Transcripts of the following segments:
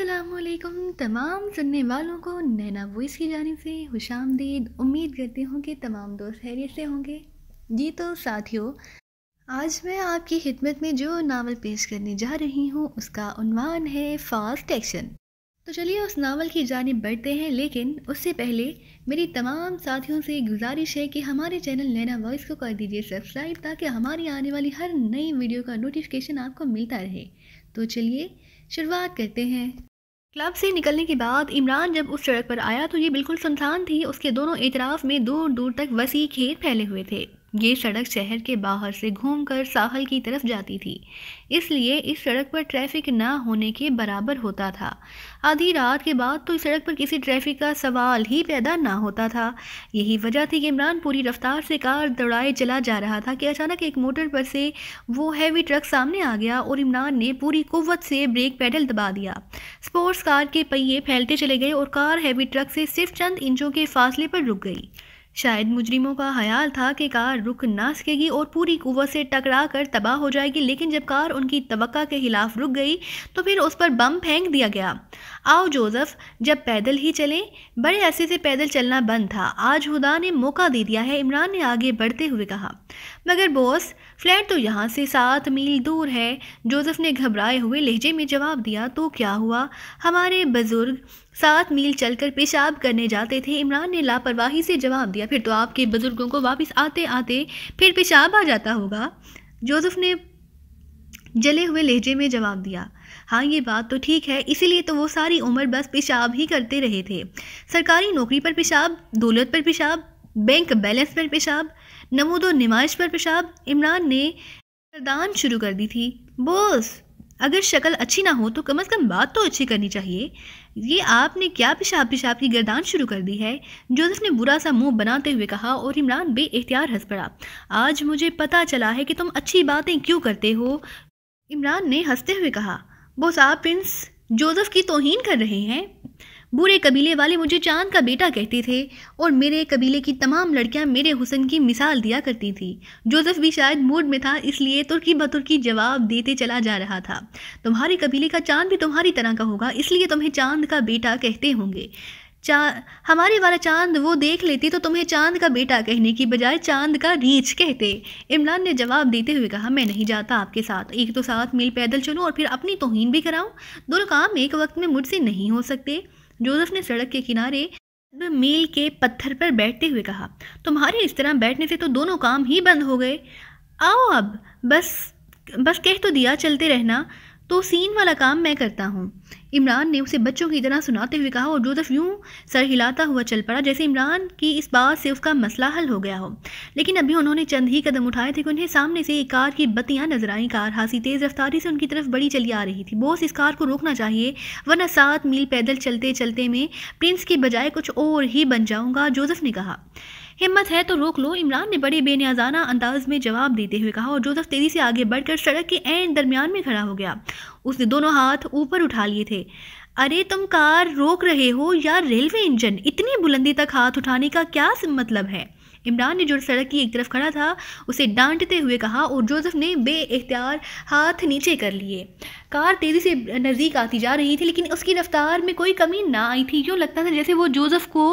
असलकम तमाम सुनने वालों को नैना वॉइस की जानब से खुश आमदीद उम्मीद करती हूँ कि तमाम दोस्त खैरियत से होंगे जी तो साथियों आज मैं आपकी खिदमत में जो नावल पेश करने जा रही हूँ उसका उनवान है फास्ट एक्शन तो चलिए उस नावल की जानब बढ़ते हैं लेकिन उससे पहले मेरी तमाम साथियों से गुजारिश है कि हमारे चैनल नैना वॉइस को कर दीजिए सब्सक्राइब ताकि हमारी आने वाली हर नई वीडियो का नोटिफिकेशन आपको मिलता रहे तो चलिए शुरुआत करते हैं क्लब से निकलने के बाद इमरान जब उस सड़क पर आया तो ये बिल्कुल सुनसान थी उसके दोनों एतराफ़ में दूर दूर तक वसी खेत फैले हुए थे ये सड़क शहर के बाहर से घूमकर साहल की तरफ जाती थी इसलिए इस सड़क पर ट्रैफिक ना होने के बराबर होता था आधी रात के बाद तो इस सड़क पर किसी ट्रैफिक का सवाल ही पैदा ना होता था यही वजह थी कि इमरान पूरी रफ्तार से कार दौड़ाए चला जा रहा था कि अचानक एक मोटर पर से वो हैवी ट्रक सामने आ गया और इमरान ने पूरी कुत से ब्रेक पैडल दबा दिया स्पोर्ट्स कार के पहिए फैलते चले गए और कार हैवी ट्रक से सिर्फ चंद इंचों के फासले पर रुक गई शायद मुजरिमों का ख्याल था कि कार रुक ना सकेगी और पूरी कुवत से टकरा कर तबाह हो जाएगी लेकिन जब कार उनकी तवक्का के खिलाफ रुक गई तो फिर उस पर बम फेंक दिया गया आओ जोसेफ जब पैदल ही चले बड़े अरसे से पैदल चलना बंद था आज हुदा ने मौका दे दिया है इमरान ने आगे बढ़ते हुए कहा मगर बॉस फ्लैट तो यहाँ से सात मील दूर है जोसेफ ने घबराए हुए लहजे में जवाब दिया तो क्या हुआ हमारे बुज़ुर्ग सात मील चलकर पेशाब करने जाते थे इमरान ने लापरवाही से जवाब दिया फिर तो आपके बुज़ुर्गों को वापस आते आते फिर पेशाब आ जाता होगा जोसेफ ने जले हुए लहजे में जवाब दिया हाँ ये बात तो ठीक है इसीलिए तो वो सारी उम्र बस पेशाब ही करते रहे थे सरकारी नौकरी पर पेशाब दौलत पर पेशाब बैंक बैलेंस पर पेशाब नमूदो नुमाइश पर पेशाब इमरान ने दान शुरू कर दी थी बोस अगर शक्ल अच्छी ना हो तो कम अज़ कम बात तो अच्छी करनी चाहिए ये आपने क्या पेशाब पेशाब की गर्दान शुरू कर दी है जोसेफ ने बुरा सा मुंह बनाते हुए कहा और इमरान बे एख्तियार हंस पड़ा आज मुझे पता चला है कि तुम अच्छी बातें क्यों करते हो इमरान ने हंसते हुए कहा बोसा प्रिंस जोसेफ की तोहन कर रहे हैं बुरे कबीले वाले मुझे चांद का बेटा कहते थे और मेरे कबीले की तमाम लड़कियां मेरे हुसन की मिसाल दिया करती थी जोसेफ भी शायद मूड में था इसलिए तुर्की बतुर्की जवाब देते चला जा रहा था तुम्हारे कबीले का चांद भी तुम्हारी तरह का होगा इसलिए तुम्हें चांद का बेटा कहते होंगे चा हमारे वाला चांद वो देख लेती तो तुम्हें चांद का बेटा कहने की बजाय चांद का रीच कहते इमरान ने जवाब देते हुए कहा मैं नहीं जाता आपके साथ एक तो साथ मील पैदल चलूँ और फिर अपनी तोहन भी कराऊँ दोनों काम एक वक्त में मुझसे नहीं हो सकते जोसेफ ने सड़क के किनारे मील के पत्थर पर बैठते हुए कहा तुम्हारे इस तरह बैठने से तो दोनों काम ही बंद हो गए आओ अब बस बस कह तो दिया चलते रहना तो सीन वाला काम मैं करता हूँ इमरान ने उसे बच्चों की तरह सुनाते हुए कहा और जोसेफ यूं सर हिलाता हुआ चल पड़ा जैसे इमरान की इस बात से उसका मसला हल हो गया हो लेकिन अभी उन्होंने चंद ही कदम उठाए थे कि उन्हें सामने से एक कार की बत्तियां नजर आई कार हासी तेज़ रफ्तारी से उनकी तरफ बड़ी चली आ रही थी बोस इस कार को रोकना चाहिए वरना सात मील पैदल चलते चलते में प्रिंस की बजाय कुछ और ही बन जाऊंगा जोसेफ ने कहा हिम्मत है तो रोक लो इमरान ने बड़े बेनियाजाना अंदाज में जवाब देते हुए कहा और जोसफ तेज़ी से आगे बढ़कर सड़क के एंड दरमियान में खड़ा हो गया उसने दोनों हाथ ऊपर उठा लिए थे अरे तुम कार रोक रहे हो या रेलवे इंजन इतनी बुलंदी तक हाथ उठाने का क्या मतलब है इमरान ने जो सड़क की एक तरफ खड़ा था उसे डांटते हुए कहा और जोसेफ ने बे एख्तियार हाथ नीचे कर लिए कार तेज़ी से नज़दीक आती जा रही थी लेकिन उसकी रफ्तार में कोई कमी ना आई थी यूँ लगता था जैसे वो जोसेफ को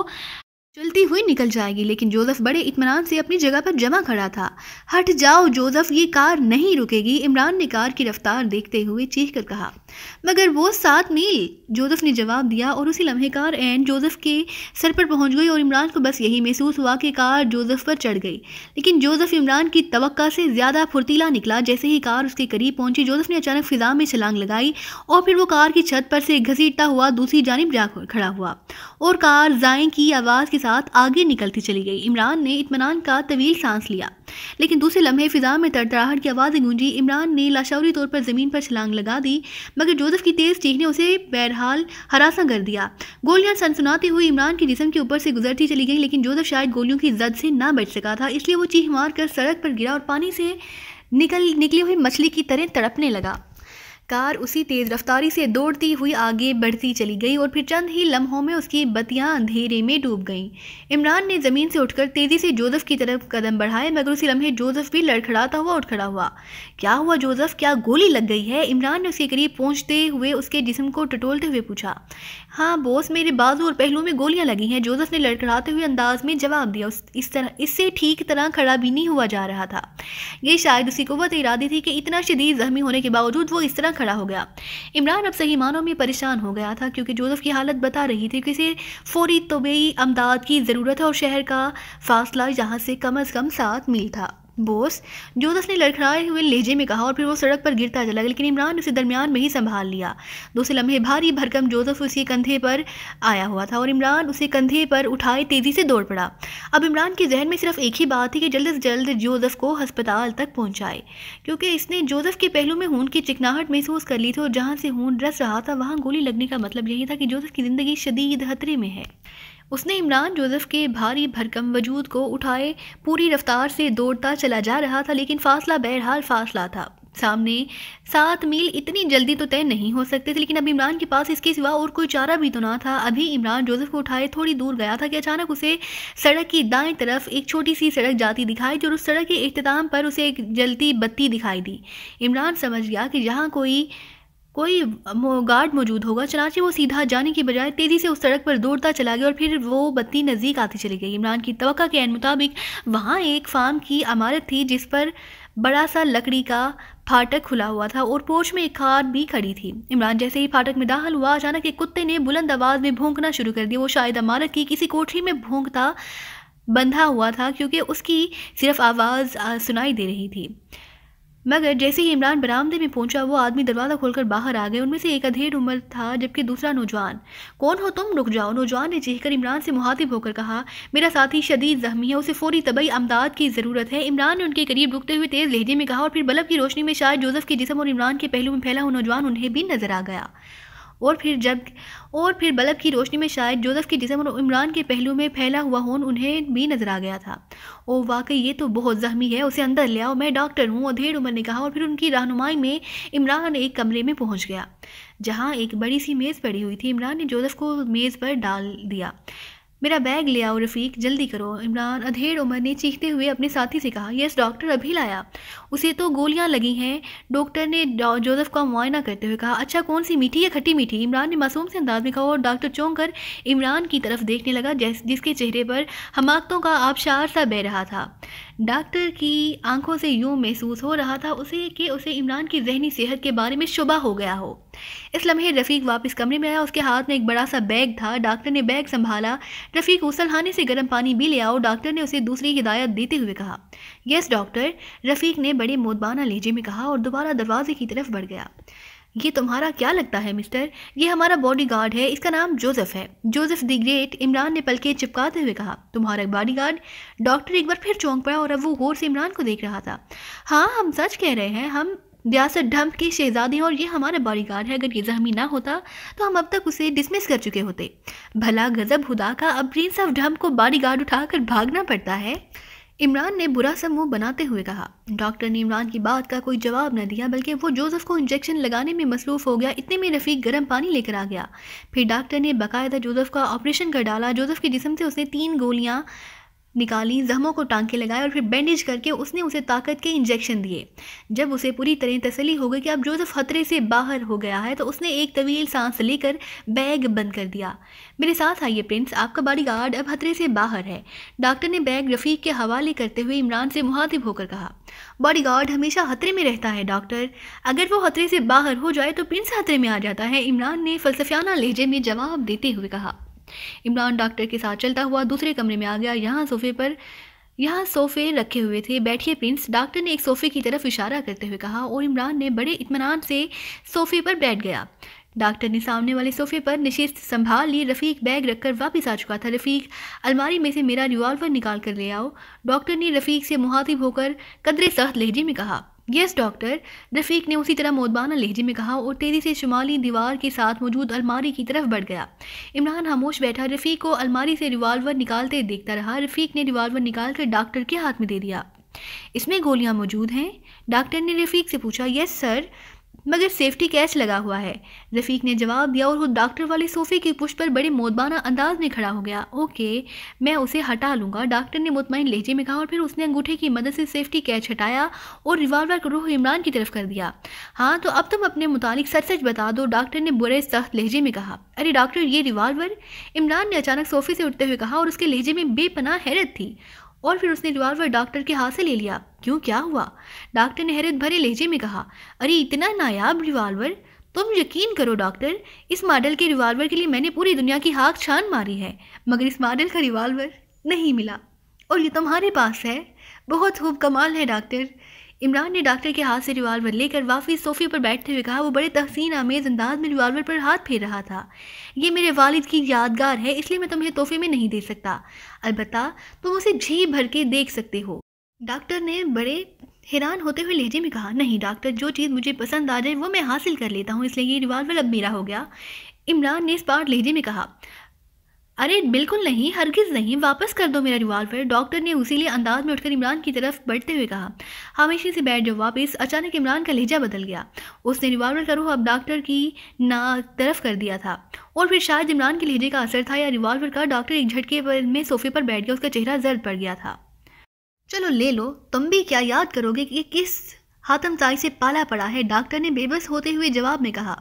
चलती हुई निकल जाएगी लेकिन जोसेफ बड़े इतमान से अपनी जगह पर जमा खड़ा था हट जाओ जोसेफ ये कार नहीं रुकेगी इमरान ने कार की रफ्तार देखते हुए चीख कर कहा मगर वो सात मील जोसेफ ने जवाब दिया और उसी लम्हे कार एंड जोसेफ के सर पर पहुंच गई और इमरान को बस यही महसूस हुआ कि कार जोसेफ पर चढ़ गई लेकिन जोसेफ इमरान की तो से ज़्यादा फुर्तीला निकला जैसे ही कार उसके करीब पहुंची जोसेफ ने अचानक फिजा में छलांग लगाई और फिर वो कार की छत पर से घसीटता हुआ दूसरी जानब जा खड़ा हुआ और कार जाए की आवाज़ के साथ आगे निकलती चली गई इमरान ने इतमान का तवील सांस लिया लेकिन दूसरे लम्हे फिजा में तड़तड़ाहट की आवाज़ गूंजी इमरान ने लाशौरी तौर पर ज़मीन पर छलांग लगा दी मगर जोसेफ की तेज़ चीख ने उसे बहरहाल हरासा कर दिया गोलियां सनसनाते हुए इमरान के जिसम के ऊपर से गुजरती चली गई लेकिन जोसेफ शायद गोलियों की जद से ना बच सका था इसलिए वो चीख मार कर सड़क पर गिरा और पानी से निकल निकली हुई मछली की तरह तड़पने लगा कार उसी तेज़ रफ्तारी से दौड़ती हुई आगे बढ़ती चली गई और फिर चंद ही लम्हों में उसकी बत्तियां अंधेरे में डूब गईं इमरान ने ज़मीन से उठकर तेज़ी से जोसेफ की तरफ कदम बढ़ाए मगर उसी लम्हे जोसेफ भी लड़खड़ाता हुआ उठ खड़ा हुआ क्या हुआ जोसेफ क्या गोली लग गई है इमरान ने उसके करीब पहुंचते हुए उसके जिसम को टटोलते हुए पूछा हाँ बॉस मेरे बाजू और पहलू में गोलियां लगी हैं जोसेफ ने लड़खड़ाते हुए अंदाज में जवाब दिया उस इस तरह इससे ठीक तरह खड़ा भी नहीं हुआ जा रहा था ये शायद उसी कुत इरादी थी कि इतना शदीद जख्मी होने के बावजूद वो इस तरह खड़ा हो गया इमरान अब सही मानों में परेशान हो गया था क्योंकि जोसेफ की हालत बता रही थी कि इसे फौरी तोबई अमदाद की ज़रूरत है और शहर का फासला यहाँ से कम अज़ कम सात मील था बोस ज्योतिष ने लड़खड़ाए हुए लहजे में कहा और फिर वो सड़क पर गिरता चला लेकिन इमरान ने उसे दरमियान में ही संभाल लिया दूसरे लम्हे भारी भरकम जोसफ उसके कंधे पर आया हुआ था और इमरान उसे कंधे पर उठाए तेज़ी से दौड़ पड़ा अब इमरान के जहन में सिर्फ एक ही बात थी कि जल्द से जल्द जोसफ को हस्पताल तक पहुँचाए क्योंकि इसने जोजफ के पहलू में खून की चिकनाहट महसूस कर ली थी और जहाँ से खून रस रहा था वहाँ गोली लगने का मतलब यही था कि जोजफ की ज़िंदगी शदीद खतरे में है उसने इमरान जोसेफ के भारी भरकम वजूद को उठाए पूरी रफ्तार से दौड़ता चला जा रहा था लेकिन फासला बहरहाल फासला था सामने सात मील इतनी जल्दी तो तय नहीं हो सकते थे लेकिन अब इमरान के पास इसके सिवा और कोई चारा भी तो ना था अभी इमरान जोसेफ को उठाए थोड़ी दूर गया था कि अचानक उसे सड़क की दाएं तरफ एक छोटी सी सड़क जाती दिखाई दी और उस सड़क के अख्ताम पर उसे एक जलती बत्ती दिखाई दी इमरान समझ गया कि यहाँ कोई कोई गार्ड मौजूद होगा चनाचे वो सीधा जाने की बजाय तेज़ी से उस सड़क पर दौड़ता चला गया और फिर वो बत्ती नज़दीक आती चली गई इमरान की तो के मुताबिक वहाँ एक फार्म की इमारत थी जिस पर बड़ा सा लकड़ी का फाटक खुला हुआ था और पोर्च में एक कार भी खड़ी थी इमरान जैसे ही फाटक में दाखिल हुआ अचानक एक कुत्ते ने बुलंद आवाज़ में भोंकना शुरू कर दिया वो शायद इमारत की किसी कोठरी में भोंकता बंधा हुआ था क्योंकि उसकी सिर्फ आवाज़ सुनाई दे रही थी मगर जैसे ही इमरान बरामदे में पहुंचा वो आदमी दरवाज़ा खोलकर बाहर आ गए उनमें से एक अधेड़ उम्र था जबकि दूसरा नौजवान कौन हो तुम रुक जाओ नौजवान ने चीखकर इमरान से मुहातिब होकर कहा मेरा साथी शदीद जख्मी है उसे फौरी तबई अमदाद की ज़रूरत है इमरान ने उनके करीब रुकते हुए तेज़ लहजे में कहा और फिर बल्ब की रोशनी में शायद जोजफ़ के जिसम और इमरान के पहलू में फैला हुआ नौजवान उन्हें भी नजर आ गया और फिर जब और फिर बल्ब की रोशनी में शायद जोसेफ के जिसम और इमरान के पहलू में फैला हुआ होन उन्हें भी नजर आ गया था ओ वाकई ये तो बहुत जख्मी है उसे अंदर ले आओ मैं डॉक्टर हूँ और धेड़ उमर ने कहा और फिर उनकी रहनुमाई में इमरान एक कमरे में पहुँच गया जहाँ एक बड़ी सी मेज़ पड़ी हुई थी इमरान ने जोसेफ को मेज़ पर डाल दिया मेरा बैग ले आओ रफ़ीक जल्दी करो इमरान अधेड़ उमर ने चीखते हुए अपने साथी से कहा यस डॉक्टर अभी लाया उसे तो गोलियां लगी हैं डॉक्टर ने जोसेफ का मुआयना करते हुए कहा अच्छा कौन सी मीठी या खट्टी मीठी इमरान ने मासूम से अंदाज में कहा और डॉक्टर चौंक कर इमरान की तरफ देखने लगा जिसके चेहरे पर हमाकतों का आबशार सा बह रहा था डॉक्टर की आंखों से यूं महसूस हो रहा था उसे कि उसे इमरान की जहनी सेहत के बारे में शुबा हो गया हो इस लम्हे रफ़ीक वापस कमरे में आया उसके हाथ में एक बड़ा सा बैग था डॉक्टर ने बैग संभाला रफ़ीक उसलहाने से गर्म पानी भी ले आओ डॉक्टर ने उसे दूसरी हिदायत देते हुए कहा यस डॉक्टर रफ़ीक ने बड़े मोदबाना लहजे में कहा और दोबारा दरवाजे की तरफ बढ़ गया ये तुम्हारा क्या लगता है मिस्टर ये हमारा गार्ड है इसका नाम जोसेफ है जोसेफ दी ग्रेट इमरान ने पलके चिपकाते हुए कहा तुम्हारा गार्ड डॉक्टर एक बार फिर चौंक पड़ा और अब वो गौर से इमरान को देख रहा था हाँ हम सच कह रहे हैं हम रियासत ढम्प के शहजादे हैं और ये हमारा गार्ड है अगर ये जहमी ना होता तो हम अब तक उसे डिसमिस कर चुके होते भला गजब हुदा का अब प्रिंस ऑफ ढम्प को उठा उठाकर भागना पड़ता है इमरान ने बुरा सा मुंह बनाते हुए कहा डॉक्टर ने इमरान की बात का कोई जवाब न दिया बल्कि वो जोसेफ को इंजेक्शन लगाने में मसरूफ़ हो गया इतने में रफ़ीक गर्म पानी लेकर आ गया फिर डॉक्टर ने बाकायदा जोसेफ का ऑपरेशन कर डाला जोसेफ के जिसम से उसने तीन गोलियाँ निकाली जख्मों को टांके लगाए और फिर बैंडेज करके उसने उसे ताकत के इंजेक्शन दिए जब उसे पूरी तरह तसली हो गई कि अब जोसेफ खतरे से बाहर हो गया है तो उसने एक तवील सांस लेकर बैग बंद कर दिया मेरे साथ आइए प्रिंस आपका बॉडी गार्ड अब खतरे से बाहर है डॉक्टर ने बैग रफ़ीक के हवाले करते हुए इमरान से मुहातिब होकर कहा बॉडी गार्ड हमेशा खतरे में रहता है डॉक्टर अगर वो खतरे से बाहर हो जाए तो प्रिंस खतरे में आ जाता है इमरान ने फलसफियाना लहजे में जवाब देते हुए कहा इमरान डॉक्टर के साथ चलता हुआ दूसरे कमरे में आ गया यहाँ सोफे पर यहाँ सोफ़े रखे हुए थे बैठिए प्रिंस डॉक्टर ने एक सोफ़े की तरफ इशारा करते हुए कहा और इमरान ने बड़े इतमान से सोफ़े पर बैठ गया डॉक्टर ने सामने वाले सोफ़े पर निशिस्त संभाल ली रफ़ीक बैग रखकर वापस आ चुका था रफ़ीक अलमारी में से मेरा रिवॉल्वर निकाल कर ले आओ डॉक्टर ने रफ़ीक से मुहातिब होकर कदरे सख्त लहजे में कहा यस डॉक्टर रफीक ने उसी तरह मोदबाना लहजे में कहा और तेज़ी से शुमाली दीवार के साथ मौजूद अलमारी की तरफ बढ़ गया इमरान खामोश बैठा रफ़ीक को अलमारी से रिवाल्वर निकालते देखता रहा रफ़ीक ने रिवाल्वर निकाल कर डॉक्टर के हाथ में दे दिया इसमें गोलियां मौजूद हैं डॉक्टर ने रफ़ीक से पूछा यस सर मगर सेफ्टी कैच लगा हुआ है रफ़ीक ने जवाब दिया और वो डॉक्टर वाले सोफ़े की पुश पर बड़े मोदबाना अंदाज में खड़ा हो गया ओके मैं उसे हटा लूँगा डॉक्टर ने मुतमिन लहजे में कहा और फिर उसने अंगूठे की मदद से सेफ्टी कैच हटाया और रिवाल्वर रूह इमरान की तरफ कर दिया हाँ तो अब तुम अपने मुतालिक सच सच बता दो डॉक्टर ने बुरे सख्त लहजे में कहा अरे डॉक्टर ये रिवाल्वर इमरान ने अचानक सोफ़े से उठते हुए कहा और उसके लहजे में बेपनाह हैरत थी और फिर उसने रिवॉल्वर डॉक्टर के हाथ से ले लिया क्यों क्या हुआ डॉक्टर ने हैरत भरे लहजे में कहा अरे इतना नायाब रिवॉल्वर तुम यकीन करो डॉक्टर इस मॉडल के रिवॉल्वर के लिए मैंने पूरी दुनिया की हाक छान मारी है मगर इस मॉडल का रिवॉल्वर नहीं मिला और ये तुम्हारे पास है बहुत खूब कमाल है डॉक्टर इमरान ने डॉक्टर के हाथ से रिवाल्वर लेकर वाफी सोफे पर बैठते हुए कहा वो बड़े तहसीन आमेज अंदाज में रिवाल्वर पर हाथ फेर रहा था ये मेरे वालिद की यादगार है इसलिए मैं तुम्हें तोहफे में नहीं दे सकता अलबत् तुम उसे झी भर के देख सकते हो डॉक्टर ने बड़े हैरान होते हुए लहजे में कहा नहीं डॉक्टर जो चीज़ मुझे पसंद आ जाए वो मैं हासिल कर लेता हूँ इसलिए ये रिवाल्वर अब मेरा हो गया इमरान ने इस बार लहजे में कहा अरे बिल्कुल नहीं हरगिज़ नहीं वापस कर दो मेरा रिवॉल्वर डॉक्टर ने लिए अंदाज में उठकर इमरान की तरफ बढ़ते हुए कहा हमेशा से बैठ जाओ वापस अचानक इमरान का लहजा बदल गया उसने रिवॉल्वर का रुख अब डॉक्टर की ना तरफ कर दिया था और फिर शायद इमरान के लहजे का असर था या रिवॉल्वर का डॉक्टर एक झटके पर में सोफे पर बैठ गया उसका चेहरा जर्द पड़ गया था चलो ले लो तुम भी क्या याद करोगे कि किस हातम ताई से पाला पड़ा है डॉक्टर ने बेबस होते हुए जवाब में कहा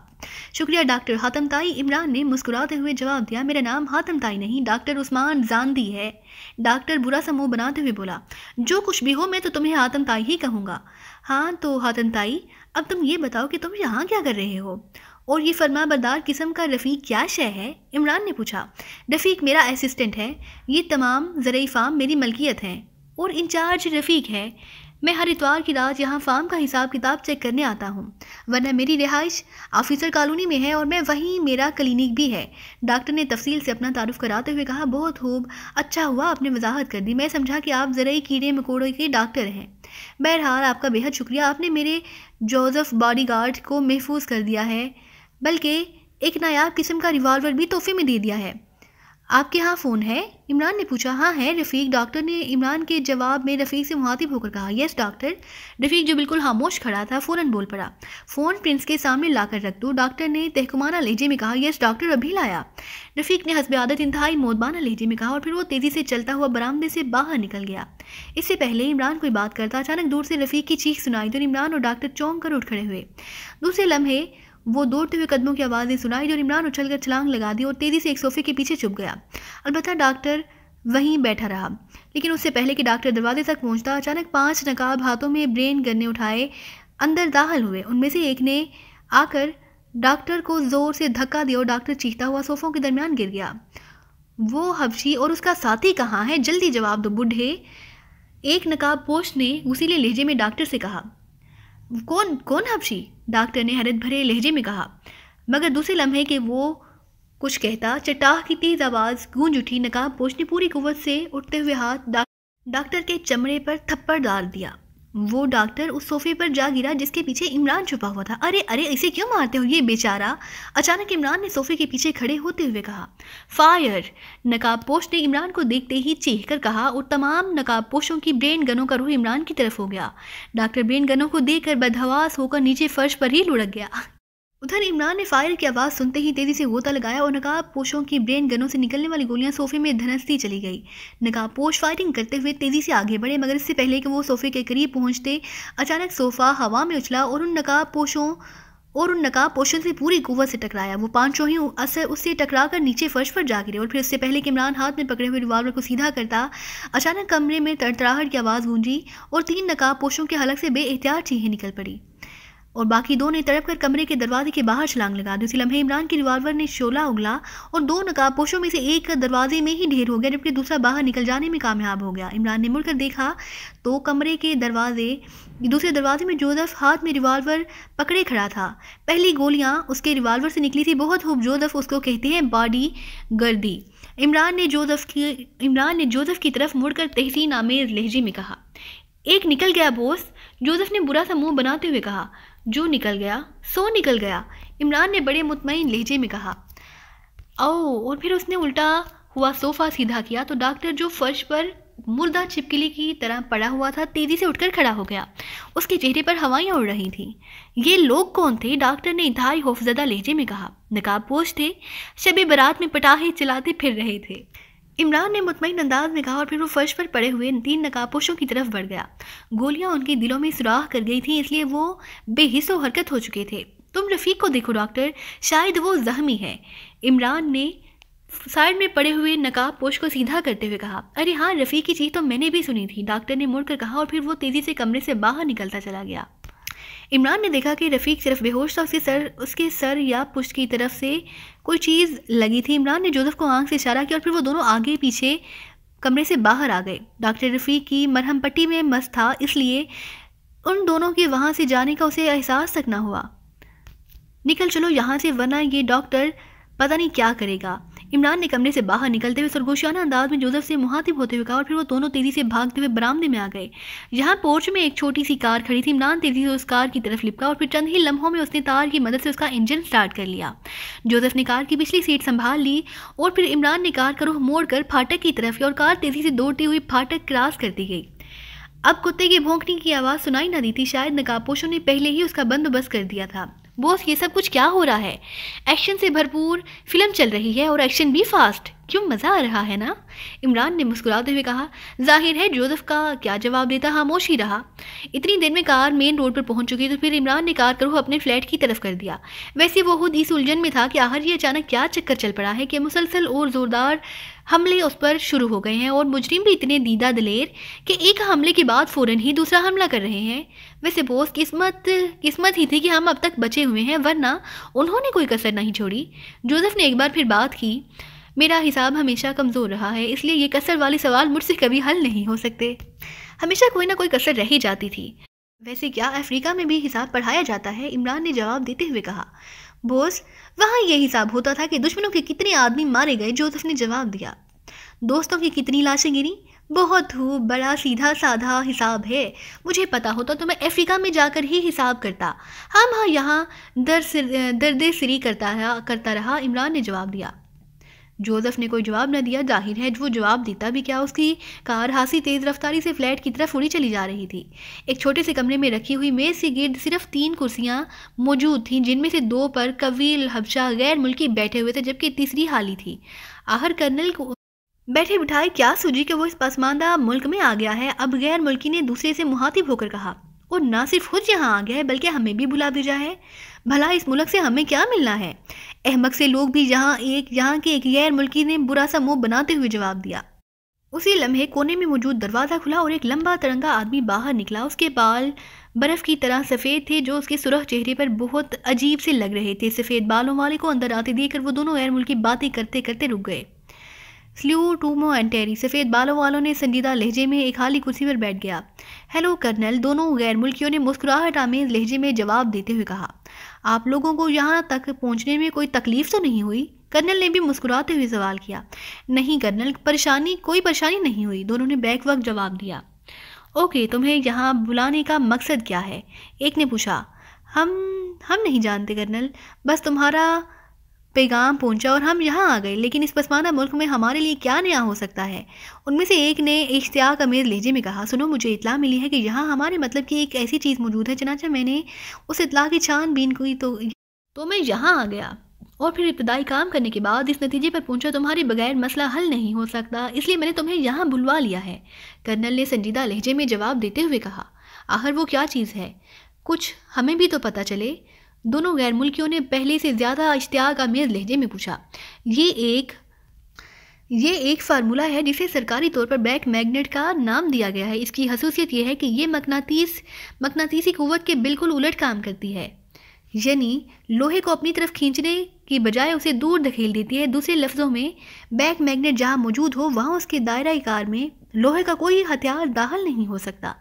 शुक्रिया डॉक्टर हातम ताई इमरान ने मुस्कुराते हुए जवाब दिया मेरा नाम हातम ताई नहीं डॉक्टर उस्मान जानदी है डॉक्टर बुरा सा मुंह बनाते हुए बोला जो कुछ भी हो मैं तो तुम्हें हातम ताई ही कहूँगा हाँ तो हातम ताई अब तुम ये बताओ कि तुम यहाँ क्या कर रहे हो और ये फरमा बरदार किस्म का रफ़ीक क्या शय है इमरान ने पूछा रफ़ीक मेरा असिस्टेंट है ये तमाम ज़रिए फार्म मेरी मलकियत हैं और इंचार्ज रफ़ीक है मैं हर इतवार की रात यहाँ फार्म का हिसाब किताब चेक करने आता हूँ वरना मेरी रिहाइश ऑफिसर कॉलोनी में है और मैं वहीं मेरा क्लिनिक भी है डॉक्टर ने तफसील से अपना तारुफ कराते हुए कहा बहुत खूब अच्छा हुआ आपने वजाहत कर दी मैं समझा कि आप ज़रूरी कीड़े मकोड़े के डॉक्टर हैं बहरहाल आपका बेहद शुक्रिया आपने मेरे जोजफ बॉडीगार्ड को महफूज कर दिया है बल्कि एक नायाब किस्म का रिवॉल्वर भी तोहफे में दे दिया है आपके यहाँ फ़ोन है इमरान ने पूछा हाँ है रफ़ीक डॉक्टर ने इमरान के जवाब में रफ़ीक से मुहातिब होकर कहा यस डॉक्टर रफ़ीक जो बिल्कुल खामोश खड़ा था फ़ौर बोल पड़ा फ़ोन प्रिंस के सामने ला कर रख दो डॉक्टर ने तहकुमाना लहजे में कहा यस डॉक्टर अभी लाया रफ़ीक ने हसब आदत इंतहाई मोदबाना लहजे में कहा और फिर वो तेज़ी से चलता हुआ बरामदे से बाहर निकल गया इससे पहले इमरान कोई बात करता अचानक दूर से रफ़ीक की चीख सुनाई तो इमरान और डॉक्टर चौंक कर उठ खड़े हुए दूसरे लम्हे वो दौड़ते हुए कदमों की आवाज़ें सुनाई और इमरान उछल कर छलांग लगा दी और तेज़ी से एक सोफे के पीछे छुप गया अलबत्त डॉक्टर वहीं बैठा रहा लेकिन उससे पहले कि डॉक्टर दरवाजे तक पहुंचता अचानक पांच नकाब हाथों में ब्रेन गन्ने उठाए अंदर दाखिल हुए उनमें से एक ने आकर डॉक्टर को ज़ोर से धक्का दिया और डॉक्टर चीखता हुआ सोफों के दरमियान गिर गया वो हबशी और उसका साथी कहाँ है जल्दी जवाब दो बुढ़े एक नकाब पोष ने गुसीले लहजे में डॉक्टर से कहा कौन कौन हबशी डॉक्टर ने हरत भरे लहजे में कहा मगर दूसरे लम्हे के वो कुछ कहता चटाह की तेज़ आवाज़ गूंज उठी नकाब पोष ने पूरी कुवत से उठते हुए हाथ डॉक्टर के चमड़े पर थप्पड़ डाल दिया वो डॉक्टर उस सोफे पर जा गिरा जिसके पीछे इमरान छुपा हुआ था अरे अरे इसे क्यों मारते हो ये बेचारा अचानक इमरान ने सोफे के पीछे खड़े होते हुए कहा फायर नकाबपोश ने इमरान को देखते ही चीख कर कहा और तमाम नकाबपोशों की ब्रेन गनों का रूह इमरान की तरफ हो गया डॉक्टर ब्रेन गनों को देख कर बदहवास होकर नीचे फर्श पर ही लुढ़क गया उधर इमरान ने फायर की आवाज़ सुनते ही तेज़ी से गोता लगाया और नकाबपोशों की ब्रेन गनों से निकलने वाली गोलियां सोफे में धनसती चली गई नकाबपोश फायरिंग करते हुए तेज़ी से आगे बढ़े मगर इससे पहले कि वो सोफे के करीब पहुंचते अचानक सोफ़ा हवा में उछला और उन नकाबपोशों और उन नकाब पोशों से पूरी कुवत से टकराया वो पांचों ही असर उससे टकरा कर नीचे फर्श पर जा गिरे और फिर उससे पहले कि इमरान हाथ में पकड़े हुए रिवाल्वर को सीधा करता अचानक कमरे में तड़तड़ाहट की आवाज़ गूंजी और तीन नकाब पोशों के हलक से बेएहतियात चीहें निकल पड़ी और बाकी दो ने तड़प कर कमरे के दरवाजे के बाहर छलांग लगा दी उसी लम्हे इमरान की रिवाल्वर ने शोला उगला और दो नकाबपोशों में से एक दरवाजे में ही ढेर हो गया जबकि दूसरा बाहर निकल जाने में कामयाब हो गया इमरान ने मुड़कर देखा तो कमरे के दरवाजे दूसरे दरवाजे में जोजफ़ हाथ में रिवाल्वर पकड़े खड़ा था पहली गोलियां उसके रिवाल्वर से निकली थी बहुत खूब जोजफ़ उसको कहते हैं बॉडी गर्दी इमरान ने जोजफ की इमरान ने जोजफ़ की तरफ मुड़कर तहसीन आमेज लहजे में कहा एक निकल गया बोस जोजफ़ ने बुरा सा मुंह बनाते हुए कहा जो निकल गया सो निकल गया इमरान ने बड़े मुतमिन लहजे में कहा ओ और फिर उसने उल्टा हुआ सोफ़ा सीधा किया तो डॉक्टर जो फर्श पर मुर्दा छिपकली की तरह पड़ा हुआ था तेज़ी से उठकर खड़ा हो गया उसके चेहरे पर हवाएं उड़ रही थीं ये लोग कौन थे डॉक्टर ने इंतहाई खौफजदा लहजे में कहा नकाबपोश थे शब बारात में पटाखे चलाते फिर रहे थे इमरान ने मुतमिन अंदाज में कहा और फिर वो फर्श पर पड़े हुए तीन नकाबपोशों की तरफ बढ़ गया गोलियां उनके दिलों में सुराख कर गई थी इसलिए वो बेहिसो हरकत हो चुके थे तुम रफ़ीक को देखो डॉक्टर शायद वो जख्मी है इमरान ने साइड में पड़े हुए नकाब पोश को सीधा करते हुए कहा अरे हाँ रफ़ी की चीज़ तो मैंने भी सुनी थी डॉक्टर ने मुड़कर कहा और फिर वो तेज़ी से कमरे से बाहर निकलता चला गया इमरान ने देखा कि रफ़ीक सिर्फ बेहोश था उसके सर उसके सर या पुष्ट की तरफ से कोई चीज़ लगी थी इमरान ने जोसेफ को आंख से इशारा किया और फिर वो दोनों आगे पीछे कमरे से बाहर आ गए डॉक्टर रफ़ीक की मरहम पट्टी में मस्त था इसलिए उन दोनों के वहाँ से जाने का उसे एहसास तक ना हुआ निकल चलो यहाँ से वरना ये डॉक्टर पता नहीं क्या करेगा इमरान ने कमरे से बाहर निकलते हुए सरगोशियाना अंदाज में जोजफ से मुहातिब होते हुए कहा और फिर वो दोनों तेज़ी से भागते हुए बरामदे में आ गए यहाँ पोर्च में एक छोटी सी कार खड़ी थी इमरान तेज़ी से उस कार की तरफ लिपका और फिर चंद ही लम्हों में उसने तार की मदद से उसका इंजन स्टार्ट कर लिया जोजफ ने कार की पिछली सीट संभाल ली और फिर इमरान ने कार का रुख मोड़ कर फाटक की तरफ और कार तेज़ी से दौड़ती हुई फाटक क्रॉस कर दी गई अब कुत्ते की भोंकने की आवाज़ सुनाई न दी थी शायद नकापोशों ने पहले ही उसका बंदोबस्त कर दिया था बॉस ये सब कुछ क्या हो रहा है एक्शन से भरपूर फिल्म चल रही है और एक्शन भी फास्ट क्यों मज़ा आ रहा है ना इमरान ने मुस्कुराते हुए कहा जाहिर है जोसेफ का क्या जवाब देता खामोश ही रहा इतनी देर में कार मेन रोड पर पहुंच चुकी तो फिर इमरान ने कार करो अपने फ्लैट की तरफ कर दिया वैसे वो खुद इस उलझन में था कि आखिर ये अचानक क्या चक्कर चल पड़ा है कि मुसलसल और ज़ोरदार हमले उस पर शुरू हो गए हैं और मुजरिम भी इतने दीदा दलेर कि एक हमले के बाद फ़ौर ही दूसरा हमला कर रहे हैं वैसे बोस किस्मत किस्मत ही थी कि हम अब तक बचे हुए हैं वरना उन्होंने कोई कसर नहीं छोड़ी जोसेफ ने एक बार फिर बात की मेरा हिसाब हमेशा कमज़ोर रहा है इसलिए ये कसर वाले सवाल मुझसे कभी हल नहीं हो सकते हमेशा कोई ना कोई कसर रह ही जाती थी वैसे क्या अफ्रीका में भी हिसाब पढ़ाया जाता है इमरान ने जवाब देते हुए कहा बोस वहाँ यह हिसाब होता था कि दुश्मनों के कितने आदमी मारे गए जोसफ ने जवाब दिया दोस्तों की कितनी लाशें गिरी बहुत हूँ बड़ा सीधा साधा हिसाब है मुझे पता होता तो मैं अफ्रीका में जाकर ही हिसाब करता हम हाँ, हाँ यहाँ दर दर्द सिरी करता रहा करता रहा इमरान ने जवाब दिया जोसेफ ने कोई जवाब न दिया जाहिर है वो जवाब देता भी क्या उसकी कार हासी तेज़ रफ्तारी से फ्लैट की तरफ उड़ी चली जा रही थी एक छोटे से कमरे में रखी हुई मेज़ से गिर्द सिर्फ तीन कुर्सियां मौजूद थीं जिनमें से दो पर कवील हबशा गैर मुल्की बैठे हुए थे जबकि तीसरी हाली थी आहर कर्नल को बैठे बिठाए क्या सूझी कि वो इस पसमानदा मुल्क में आ गया है अब गैर मुल्की ने दूसरे से मुहातिब होकर कहा और ना सिर्फ खुद यहाँ आ गया है बल्कि हमें भी बुला भेजा है भला इस मुल्क से हमें क्या मिलना है अहमक से लोग भी यहाँ एक यहाँ के एक गैर मुल्की ने बुरा सा मुंह बनाते हुए जवाब दिया उसी लम्हे कोने में मौजूद दरवाज़ा खुला और एक लंबा तरंगा आदमी बाहर निकला उसके बाल बर्फ़ की तरह सफ़ेद थे जो उसके सुरख चेहरे पर बहुत अजीब से लग रहे थे सफ़ेद बालों वाले को अंदर आते देखकर वो दोनों गैर मुल्की बातें करते करते रुक गए स्ल्यू टूमो एंड टेरी सफ़ेद बालों वालों ने संजीदा लहजे में एक खाली कुर्सी पर बैठ गया हेलो कर्नल दोनों गैर मुल्कियों ने मुस्कुराहट आमेज लहजे में जवाब देते हुए कहा आप लोगों को यहाँ तक पहुँचने में कोई तकलीफ़ तो नहीं हुई कर्नल ने भी मुस्कुराते हुए सवाल किया नहीं कर्नल परेशानी कोई परेशानी नहीं हुई दोनों ने बैक वक्त जवाब दिया ओके तुम्हें यहाँ बुलाने का मकसद क्या है एक ने पूछा हम हम नहीं जानते कर्नल बस तुम्हारा पैगाम पहुंचा और हम यहाँ आ गए लेकिन इस पसमाना मुल्क में हमारे लिए क्या नया हो सकता है उनमें से एक ने इश्तियाक अमीर लहजे में कहा सुनो मुझे इतला मिली है कि यहाँ हमारे मतलब की एक ऐसी चीज़ मौजूद है चनाचा मैंने उस इतला की छानबीन की तो, तो मैं यहाँ आ गया और फिर इब्तदाई काम करने के बाद इस नतीजे पर पहुंचा तुम्हारे बगैर मसला हल नहीं हो सकता इसलिए मैंने तुम्हें यहाँ बुलवा लिया है कर्नल ने संजीदा लहजे में जवाब देते हुए कहा आखिर वो क्या चीज़ है कुछ हमें भी तो पता चले दोनों गैर मुल्कियों ने पहले से ज़्यादा इश्तियाक आमेज़ लहजे में पूछा ये एक ये एक फार्मूला है जिसे सरकारी तौर पर बैक मैग्नेट का नाम दिया गया है इसकी खसूसियत यह है कि ये मकनातीस मकनातीसी कुत के बिल्कुल उलट काम करती है यानी लोहे को अपनी तरफ खींचने की बजाय उसे दूर धकेल देती है दूसरे लफ्ज़ों में बैक मैग्नेट जहाँ मौजूद हो वहाँ उसके दायरा कार में लोहे का कोई हथियार दाखिल नहीं हो सकता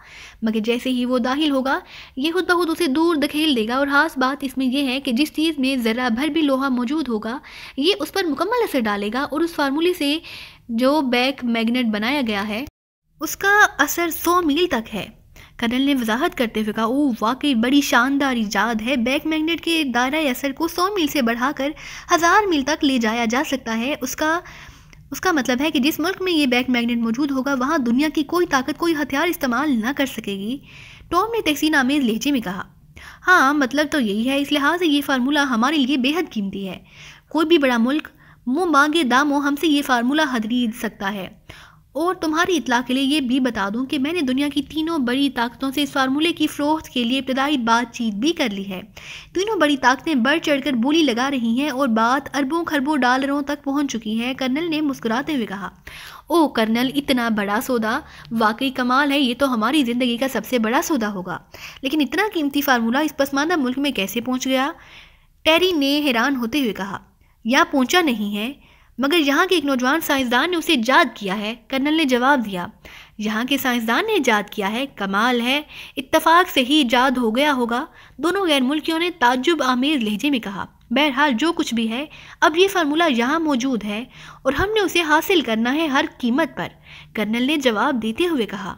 मगर जैसे ही वो दाहिल होगा ये खुद बहुत उसे दूर धकेल देगा और ख़ास बात इसमें यह है कि जिस चीज़ में ज़रा भर भी लोहा मौजूद होगा ये उस पर मुकम्मल असर डालेगा और उस फार्मूले से जो बैक मैग्नेट बनाया गया है उसका असर सौ मील तक है कर्नल ने वजाहत करते हुए कहा ओ वाकई बड़ी शानदार ईजाद है बैक मैग्नेट के दायरा असर को सौ मील से बढ़ाकर हज़ार मील तक ले जाया जा सकता है उसका उसका मतलब है कि जिस मुल्क में ये बैक मैग्नेट मौजूद होगा वहाँ दुनिया की कोई ताकत कोई हथियार इस्तेमाल ना कर सकेगी टॉम ने तहसीन आमेज लहजे में कहा हाँ मतलब तो यही है इस लिहाज से ये फार्मूला हमारे लिए बेहद कीमती है कोई भी बड़ा मुल्क मुँह मांगे दामों हमसे ये फार्मूला खरीद सकता है और तुम्हारी इतला के लिए ये भी बता दूं कि मैंने दुनिया की तीनों बड़ी ताकतों से इस फार्मूले की फ़रोख्त के लिए इब्तदाई बातचीत भी कर ली है तीनों बड़ी ताकतें बढ़ चढ़ कर बोली लगा रही हैं और बात अरबों खरबों डॉलरों तक पहुंच चुकी है कर्नल ने मुस्कुराते हुए कहा ओ कर्नल इतना बड़ा सौदा वाकई कमाल है ये तो हमारी ज़िंदगी का सबसे बड़ा सौदा होगा लेकिन इतना कीमती फार्मूला इस पसमानदा मुल्क में कैसे पहुँच गया टेरी ने हैरान होते हुए कहा या पहुँचा नहीं है मगर यहाँ के एक नौजवान साइंसदान ने उसे याद किया है कर्नल ने जवाब दिया यहाँ के साइंसदान ने जाद किया है कमाल है इतफाक़ से ही जाद हो गया होगा दोनों गैर मुल्कियों ने ताजुब आमेज लहजे में कहा बहरहाल जो कुछ भी है अब ये फार्मूला यहाँ मौजूद है और हमने उसे हासिल करना है हर कीमत पर कर्नल ने जवाब देते हुए कहा